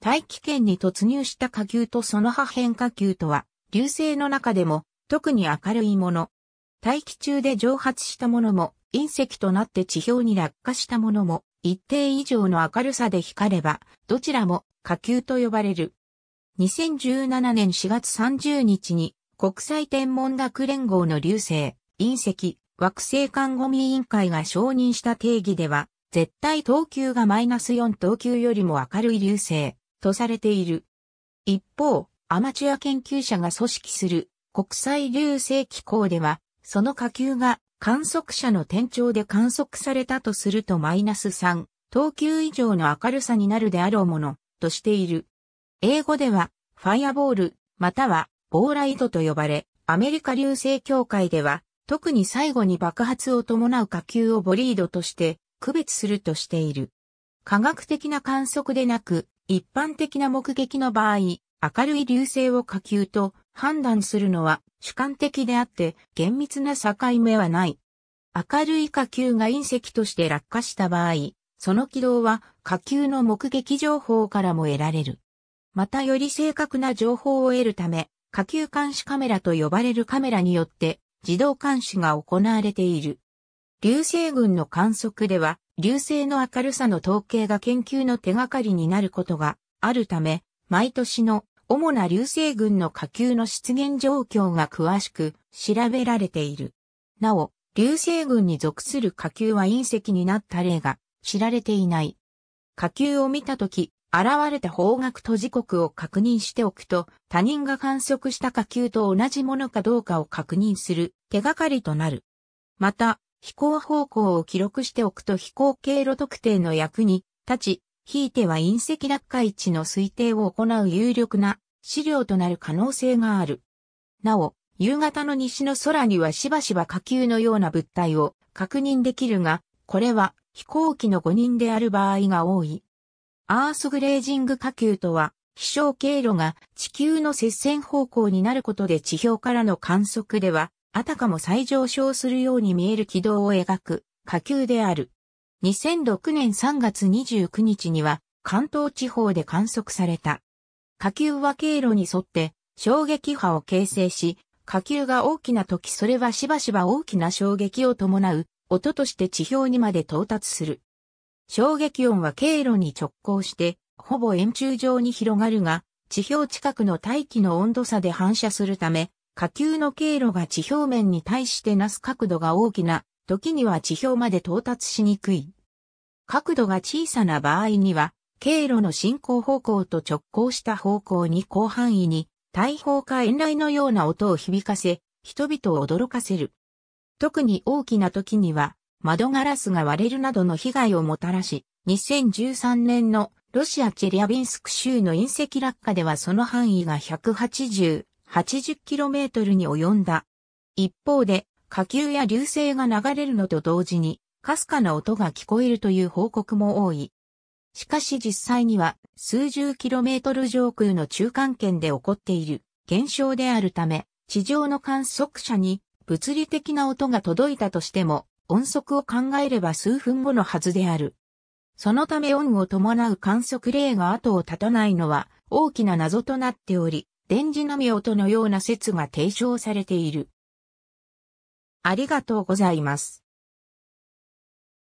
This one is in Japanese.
大気圏に突入した火球とその破片火球とは、流星の中でも特に明るいもの。大気中で蒸発したものも、隕石となって地表に落下したものも、一定以上の明るさで光れば、どちらも火球と呼ばれる。2017年4月30日に、国際天文学連合の流星、隕石、惑星間ゴミ委員会が承認した定義では、絶対等級がマイナス4等級よりも明るい流星、とされている。一方、アマチュア研究者が組織する国際流星機構では、その火球が観測者の天頂で観測されたとするとマイナス3、等級以上の明るさになるであろうもの、としている。英語では、ファイアボール、または、ボーライトと呼ばれ、アメリカ流星協会では、特に最後に爆発を伴う火球をボリードとして、区別するとしている。科学的な観測でなく、一般的な目撃の場合、明るい流星を火球と判断するのは主観的であって厳密な境目はない。明るい火球が隕石として落下した場合、その軌道は火球の目撃情報からも得られる。またより正確な情報を得るため、火球監視カメラと呼ばれるカメラによって自動監視が行われている。流星群の観測では、流星の明るさの統計が研究の手がかりになることがあるため、毎年の主な流星群の火球の出現状況が詳しく調べられている。なお、流星群に属する火球は隕石になった例が知られていない。火球を見たとき、現れた方角と時刻を確認しておくと、他人が観測した火球と同じものかどうかを確認する手がかりとなる。また、飛行方向を記録しておくと飛行経路特定の役に立ち、ひいては隕石落下位置の推定を行う有力な資料となる可能性がある。なお、夕方の西の空にはしばしば火球のような物体を確認できるが、これは飛行機の5人である場合が多い。アースグレージング火球とは、飛翔経路が地球の接線方向になることで地表からの観測ではあたかも再上昇するように見える軌道を描く火球である。2006年3月29日には関東地方で観測された。火球は経路に沿って衝撃波を形成し、火球が大きな時それはしばしば大きな衝撃を伴う音として地表にまで到達する。衝撃音は経路に直行して、ほぼ円柱状に広がるが、地表近くの大気の温度差で反射するため、火球の経路が地表面に対してなす角度が大きな、時には地表まで到達しにくい。角度が小さな場合には、経路の進行方向と直行した方向に広範囲に、大砲か遠雷のような音を響かせ、人々を驚かせる。特に大きな時には、窓ガラスが割れるなどの被害をもたらし、2013年のロシアチェリアビンスク州の隕石落下ではその範囲が180 80km に及んだ。一方で、火球や流星が流れるのと同時に、かすかな音が聞こえるという報告も多い。しかし実際には、数十 km 上空の中間圏で起こっている現象であるため、地上の観測者に物理的な音が届いたとしても、音速を考えれば数分後のはずである。そのため音を伴う観測例が後を絶たないのは大きな謎となっており、電磁波音のような説が提唱されている。ありがとうございます。